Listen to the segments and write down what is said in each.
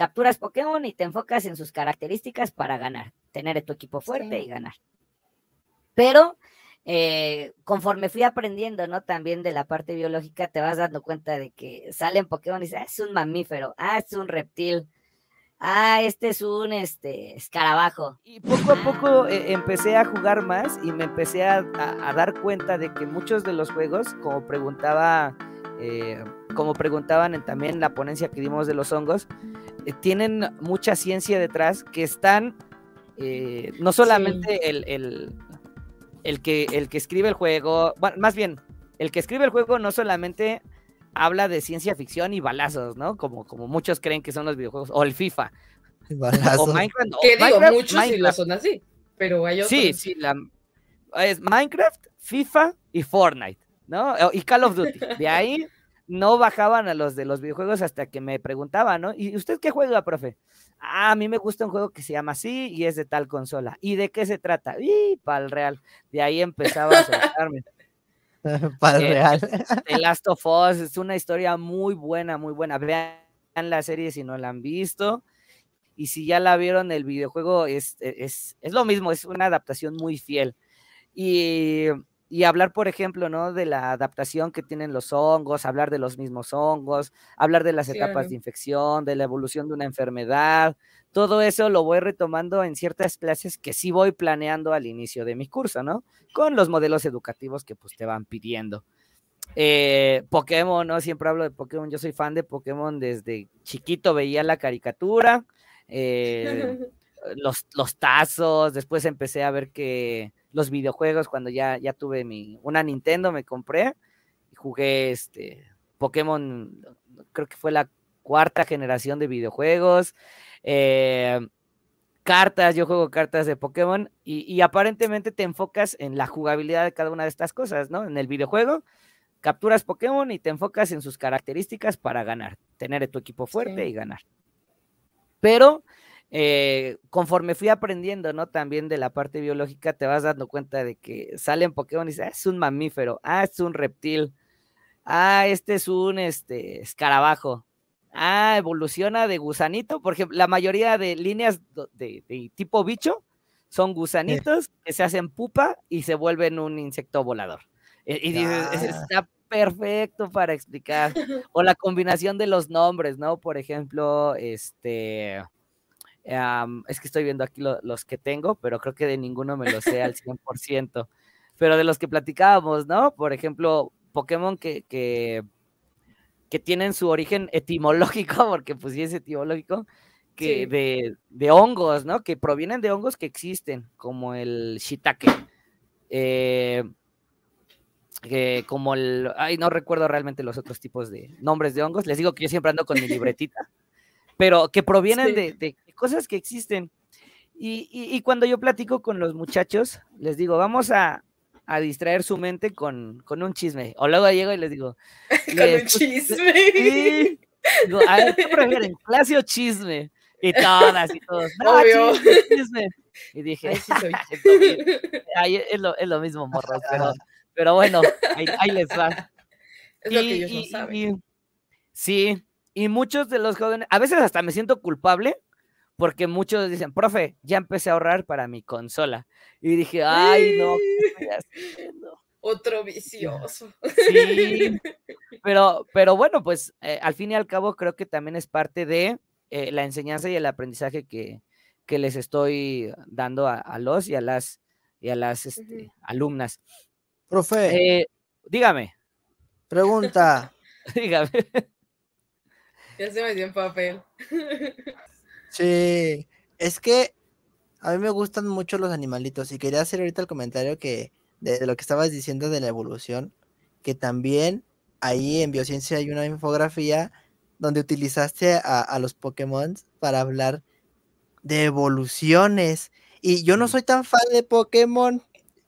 capturas Pokémon y te enfocas en sus características para ganar, tener tu equipo fuerte y ganar. Pero eh, conforme fui aprendiendo, ¿no? También de la parte biológica, te vas dando cuenta de que salen Pokémon y dices, ah, es un mamífero, ah, es un reptil, ah, este es un este, escarabajo. Y poco a poco eh, empecé a jugar más y me empecé a, dar cuenta de que muchos de los juegos, como preguntaba, eh, como preguntaban en, también la ponencia que dimos de los hongos, eh, tienen mucha ciencia detrás que están, eh, no solamente el, el, el, que, el que escribe el juego, bueno, más bien, el que escribe el juego no solamente habla de ciencia ficción y balazos, ¿no? Como, como muchos creen que son los videojuegos, o el FIFA. Balazos. Minecraft. Que digo, muchos y lo son así, pero hay otros. Sí, sí, la, es Minecraft, FIFA y Fortnite, ¿no? Y Call of Duty. De ahí no bajaban a los de los videojuegos hasta que me preguntaban, ¿no? ¿Y usted qué juega, profe? Ah, a mí me gusta un juego que se llama así y es de tal consola. ¿Y de qué se trata? Y para el real. De ahí empezaba a soltarme. para el eh, real. The Last of Us es una historia muy buena, muy buena. Vean la serie si no la han visto. Y si ya la vieron, el videojuego es, es lo mismo, es una adaptación muy fiel. Y y hablar, por ejemplo, ¿no? De la adaptación que tienen los hongos, hablar de los mismos hongos, hablar de las etapas de infección, de la evolución de una enfermedad. Todo eso lo voy retomando en ciertas clases que sí voy planeando al inicio de mi curso, ¿no? Con los modelos educativos que pues te van pidiendo. Eh, Pokémon, ¿no? Siempre hablo de Pokémon. Yo soy fan de Pokémon desde chiquito, veía la caricatura, eh, los, los tazos, después empecé a ver que los videojuegos cuando ya, ya tuve mi, una Nintendo, me compré y jugué este Pokémon, creo que fue la cuarta generación de videojuegos. Eh, cartas, yo juego cartas de Pokémon y, aparentemente te enfocas en la jugabilidad de cada una de estas cosas, ¿no? En el videojuego capturas Pokémon y te enfocas en sus características para ganar, tener tu equipo fuerte y ganar. Pero eh, conforme fui aprendiendo, ¿no? También de la parte biológica, te vas dando cuenta de que salen Pokémon y dices, ah, es un mamífero, ah, es un reptil, ah, este es un este, escarabajo, ah, evoluciona de gusanito, porque la mayoría de líneas de, tipo bicho son gusanitos que se hacen pupa y se vuelven un insecto volador. E, y, está perfecto para explicar. O la combinación de los nombres, ¿no? Por ejemplo, este es que estoy viendo aquí los que tengo, pero creo que de ninguno me lo sé al 100%. pero de los que platicábamos, ¿no? Por ejemplo, Pokémon que, que, tienen su origen etimológico, porque pues sí es etimológico, que de, hongos, ¿no? Que provienen de hongos que existen, como el shiitake. Eh, que como el. Ay, no recuerdo realmente los otros tipos de nombres de hongos. Les digo que yo siempre ando con mi libretita. pero que provienen de, cosas que existen. Y, cuando yo platico con los muchachos, les digo, vamos a, distraer su mente con, un chisme. O luego llego y les digo. con un chisme. a ver, ¿qué prefieren? ¿Clase o chisme? Y todas y todos. No, Chisme, Y dije, es, lo, mismo, morros. Pero, bueno, ahí, les va. Es lo que Y, sí, y muchos de los jóvenes, a veces hasta me siento culpable porque muchos dicen, profe, ya empecé a ahorrar para mi consola. Y dije, ay, no, Otro vicioso. Sí, pero, pero bueno, pues eh, al fin y al cabo creo que también es parte de eh, la enseñanza y el aprendizaje que, les estoy dando a, los y a las, y a las este, alumnas. Profe. Eh, dígame. Pregunta. dígame. Ya se me dio en papel. Sí, es que a mí me gustan mucho los animalitos y quería hacer ahorita el comentario que de, lo que estabas diciendo de la evolución, que también ahí en Biociencia hay una infografía donde utilizaste a, los Pokémon para hablar de evoluciones. Y yo no soy tan fan de Pokémon,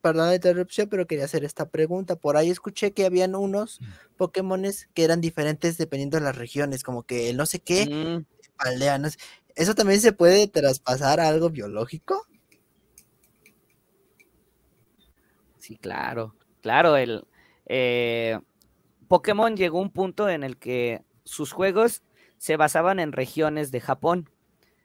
perdón la interrupción, pero quería hacer esta pregunta. Por ahí escuché que habían unos mm. Pokémon que eran diferentes dependiendo de las regiones, como que el no sé qué, mm. aldeanos. ¿Eso también se puede traspasar a algo biológico? Sí, claro. Claro, el eh, Pokémon llegó a un punto en el que sus juegos se basaban en regiones de Japón.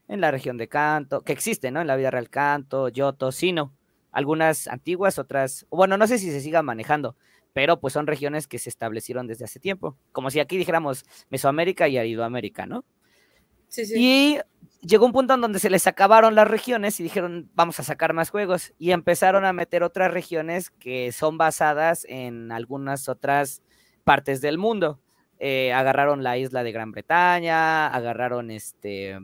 En la región de Kanto, que existe, ¿no? En la vida real Kanto, Yoto, Sino. Algunas antiguas, otras. Bueno, no sé si se siga manejando, pero pues son regiones que se establecieron desde hace tiempo. Como si aquí dijéramos Mesoamérica y Aridoamérica, ¿no? Y llegó un punto en donde se les acabaron las regiones y dijeron, vamos a sacar más juegos. Y empezaron a meter otras regiones que son basadas en algunas otras partes del mundo. Eh, agarraron la isla de Gran Bretaña, agarraron este,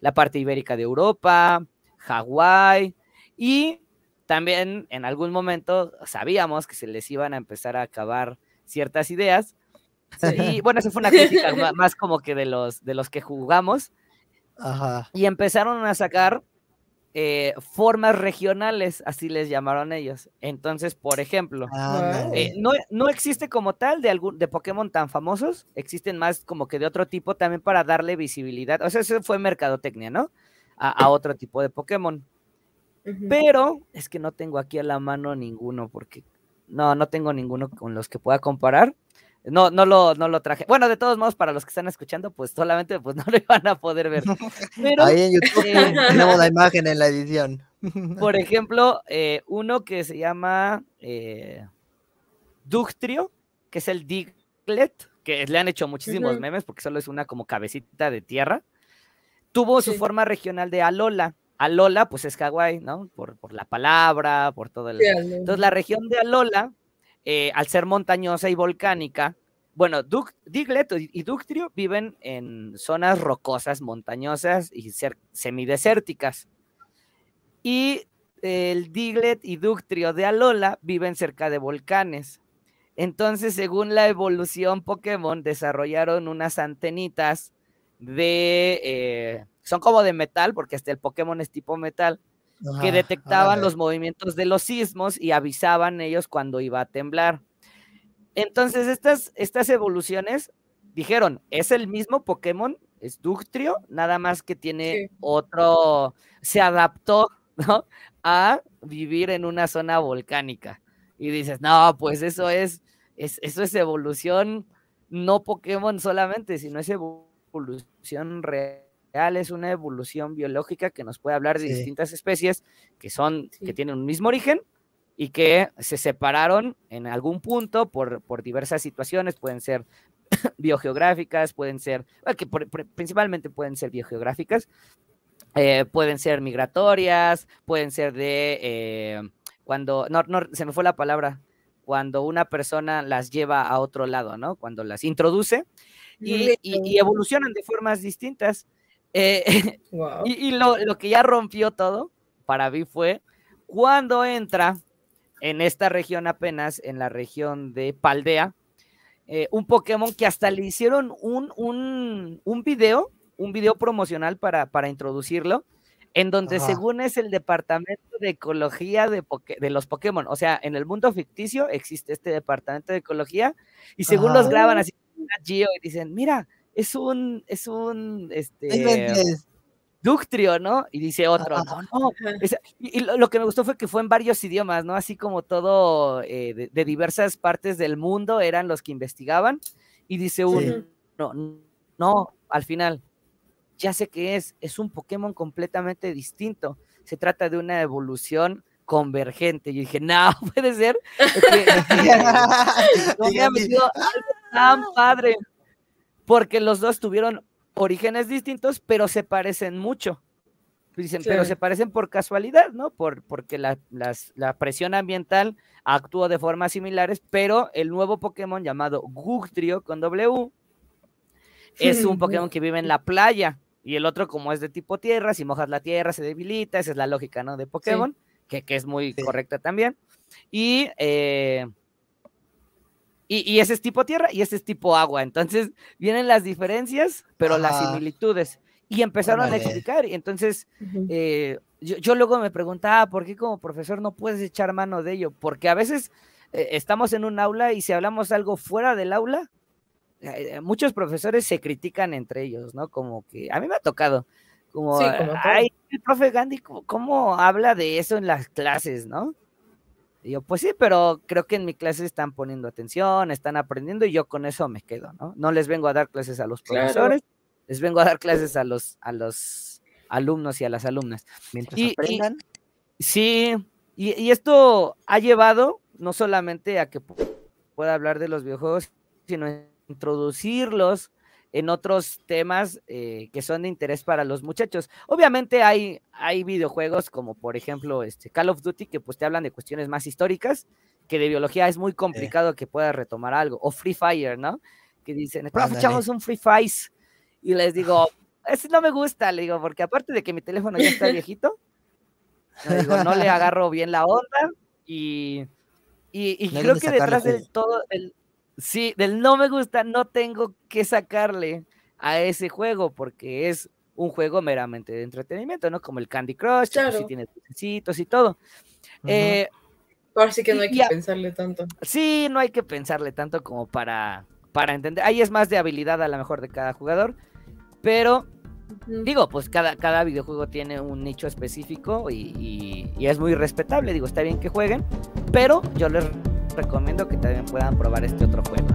la parte ibérica de Europa, Hawái y también en algún momento sabíamos que se les iban a empezar a acabar ciertas ideas y bueno, esa fue una crítica más como que de los, de los que jugamos. Y empezaron a sacar eh, formas regionales, así les llamaron ellos. Entonces, por ejemplo, eh, no, existe como tal de, algún, de Pokémon tan famosos, existen más como que de otro tipo también para darle visibilidad. O sea, eso fue mercadotecnia, ¿no? A, otro tipo de Pokémon. Pero es que no tengo aquí a la mano ninguno, porque no, no tengo ninguno con los que pueda comparar no, no lo, traje. Bueno, de todos modos, para los que están escuchando, pues solamente pues no lo iban a poder ver. Ahí en YouTube eh, tenemos la imagen en la edición. Por ejemplo, eh, uno que se llama eh, Ductrio, que es el Diglet, que le han hecho muchísimos memes porque solo es una como cabecita de tierra. Tuvo su forma regional de Alola. Alola, pues es Hawái, ¿no? Por, la palabra, por todo el. Entonces, la región de Alola eh, al ser montañosa y volcánica, bueno, Diglett y Ductrio viven en zonas rocosas, montañosas y semidesérticas. Y el Diglett y Ductrio de Alola viven cerca de volcanes. Entonces, según la evolución Pokémon, desarrollaron unas antenitas de... Eh, son como de metal, porque este, el Pokémon es tipo metal, que detectaban los movimientos de los sismos y avisaban ellos cuando iba a temblar. Entonces, estas, estas evoluciones dijeron, es el mismo Pokémon, es Ductrio, nada más que tiene otro, se adaptó a vivir en una zona volcánica. Y dices, no, pues eso es eso es evolución, no Pokémon solamente, sino es evolución real es una evolución biológica que nos puede hablar de distintas especies que son, que tienen un mismo origen y que se separaron en algún punto por, por diversas situaciones, pueden ser biogeográficas, pueden ser, ah, que principalmente pueden ser biogeográficas, eh, pueden ser migratorias, pueden ser de eh, cuando, no, no, se me fue la palabra, cuando una persona las lleva a otro lado, ¿no? Cuando las introduce y, y evolucionan de formas distintas. Eh, y, lo, que ya rompió todo para mí fue cuando entra en esta región apenas, en la región de Paldea, eh, un Pokémon que hasta le hicieron un, un, video, un video promocional para, para introducirlo, en donde según es el departamento de ecología de, de, los Pokémon, o sea, en el mundo ficticio existe este departamento de ecología y según los graban así, y dicen, mira, es un, es un, este... Ductrio, ¿no? Y dice otro, no, no. y, lo, que me gustó fue que fue en varios idiomas, ¿no? Así como todo eh, de, diversas partes del mundo eran los que investigaban. Y dice uno, no, no, al final, ya sé que es, es un Pokémon completamente distinto. Se trata de una evolución convergente. Y dije, no, puede ser. no me ha metido algo tan padre porque los dos tuvieron orígenes distintos, pero se parecen mucho. Dicen, pero se parecen por casualidad, ¿no? Por, porque la, presión ambiental actuó de formas similares, pero el nuevo Pokémon llamado Gugtrio con W es un Pokémon que vive en la playa y el otro como es de tipo tierra, si mojas la tierra se debilita, esa es la lógica, ¿no? De Pokémon, que, es muy correcta también. Y eh, y, ese es tipo tierra y ese es tipo agua. Entonces vienen las diferencias, pero las similitudes. Y empezaron a explicar. Y entonces eh, yo, luego me preguntaba, ah, ¿por qué como profesor no puedes echar mano de ello? Porque a veces eh, estamos en un aula y si hablamos algo fuera del aula, eh, muchos profesores se critican entre ellos, ¿no? Como que a mí me ha tocado. Como, ay, el profe Gandhi, ¿cómo habla de eso en las clases, no? Y yo, pues sí, pero creo que en mi clase están poniendo atención, están aprendiendo y yo con eso me quedo, ¿no? No les vengo a dar clases a los profesores, les vengo a dar clases a los, a los alumnos y a las alumnas. Mientras y, sí, y, esto ha llevado no solamente a que pueda hablar de los videojuegos, sino a introducirlos en otros temas eh, que son de interés para los muchachos. Obviamente hay, hay videojuegos como por ejemplo este Call of Duty que pues te hablan de cuestiones más históricas, que de biología es muy complicado que puedas retomar algo, o Free Fire, ¿no? Que dicen, echamos un Free Fire y les digo, ese no me gusta, le digo, porque aparte de que mi teléfono ya está viejito, no le agarro bien la onda y, y, creo que detrás de pues? todo... El, sí, del no me gusta no tengo que sacarle a ese juego porque es un juego meramente de entretenimiento, ¿no? Como el Candy Crush, si pues tiene dulcecitos y todo. Eh, Ahora sí que no hay que pensarle tanto. Sí, no hay que pensarle tanto como para, para entender. Ahí es más de habilidad a lo mejor de cada jugador, pero digo, pues cada, cada videojuego tiene un nicho específico y, y es muy respetable. Digo, está bien que jueguen, pero yo les recomiendo que también puedan probar este otro juego,